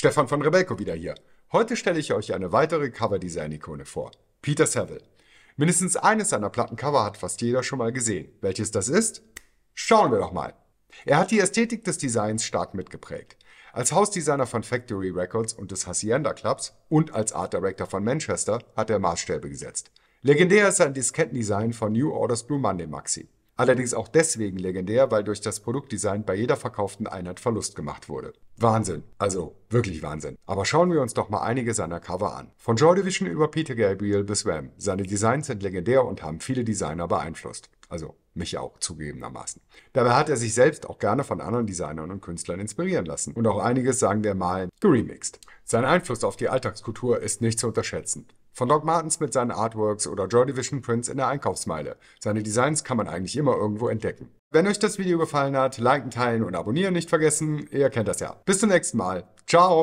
Stefan von Rebelko wieder hier. Heute stelle ich euch eine weitere Coverdesign-Ikone vor, Peter Saville. Mindestens eines seiner Plattencover hat fast jeder schon mal gesehen. Welches das ist? Schauen wir doch mal. Er hat die Ästhetik des Designs stark mitgeprägt. Als Hausdesigner von Factory Records und des Hacienda Clubs und als Art Director von Manchester hat er Maßstäbe gesetzt. Legendär ist sein Diskettendesign von New Orders Blue Monday Maxi. Allerdings auch deswegen legendär, weil durch das Produktdesign bei jeder verkauften Einheit Verlust gemacht wurde. Wahnsinn, also wirklich Wahnsinn. Aber schauen wir uns doch mal einige seiner Cover an. Von Joy Division über Peter Gabriel bis Wham. Seine Designs sind legendär und haben viele Designer beeinflusst. Also mich auch zugegebenermaßen. Dabei hat er sich selbst auch gerne von anderen Designern und Künstlern inspirieren lassen und auch einiges, sagen wir mal, geremixed. Sein Einfluss auf die Alltagskultur ist nicht zu unterschätzen. Von Doc Martens mit seinen Artworks oder Joy Division Prints in der Einkaufsmeile. Seine Designs kann man eigentlich immer irgendwo entdecken. Wenn euch das Video gefallen hat, liken, teilen und abonnieren nicht vergessen. Ihr kennt das ja. Bis zum nächsten Mal. Ciao!